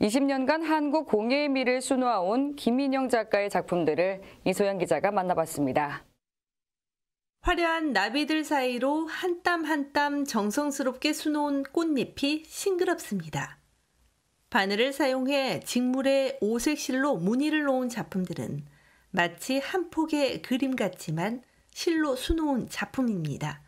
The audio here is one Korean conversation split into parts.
20년간 한국 공예의 미를 수놓아온 김인영 작가의 작품들을 이소연 기자가 만나봤습니다. 화려한 나비들 사이로 한 땀 한 땀 정성스럽게 수놓은 꽃잎이 싱그럽습니다. 바늘을 사용해 직물의 오색실로 무늬를 놓은 작품들은 마치 한 폭의 그림 같지만 실로 수놓은 작품입니다.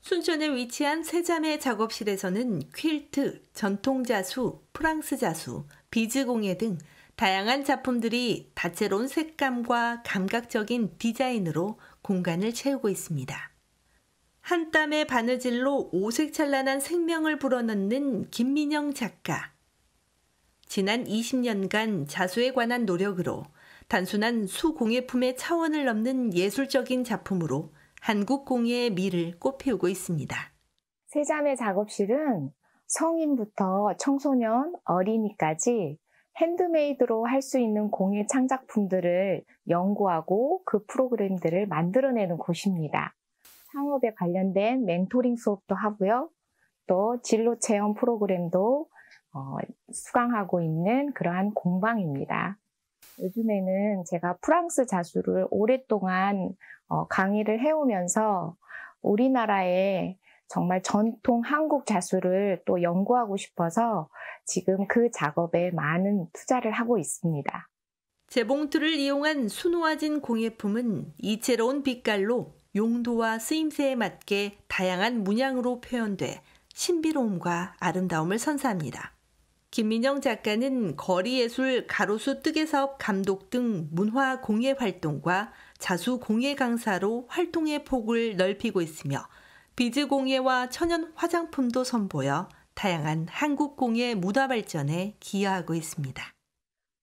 순천에 위치한 세잠의 작업실에서는 퀼트, 전통 자수, 프랑스 자수, 비즈공예 등 다양한 작품들이 다채로운 색감과 감각적인 디자인으로 공간을 채우고 있습니다. 한 땀의 바느질로 오색 찬란한 생명을 불어넣는 김민영 작가. 지난 20년간 자수에 관한 노력으로 단순한 수공예품의 차원을 넘는 예술적인 작품으로 한국 공예의 미를 꽃피우고 있습니다. 세잠의 작업실은 성인부터 청소년, 어린이까지 핸드메이드로 할 수 있는 공예 창작품들을 연구하고 그 프로그램들을 만들어내는 곳입니다. 창업에 관련된 멘토링 수업도 하고요. 또 진로 체험 프로그램도 어, 수강하고 있는 그러한 공방입니다. 요즘에는 제가 프랑스 자수를 오랫동안 어, 강의를 해오면서 우리나라의 정말 전통 한국 자수를 또 연구하고 싶어서 지금 그 작업에 많은 투자를 하고 있습니다. 재봉틀을 이용한 수놓아진 공예품은 이채로운 빛깔로 용도와 쓰임새에 맞게 다양한 문양으로 표현돼 신비로움과 아름다움을 선사합니다. 김민영 작가는 거리예술 가로수 뜨개 사업 감독 등 문화 공예 활동과 자수 공예 강사로 활동의 폭을 넓히고 있으며 비즈 공예와 천연 화장품도 선보여 다양한 한국 공예 문화 발전에 기여하고 있습니다.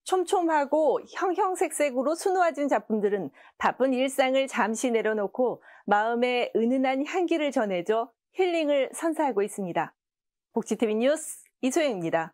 촘촘하고 형형색색으로 수놓아진 작품들은 바쁜 일상을 잠시 내려놓고 마음에 은은한 향기를 전해줘 힐링을 선사하고 있습니다. 복지TV 뉴스 이소영입니다.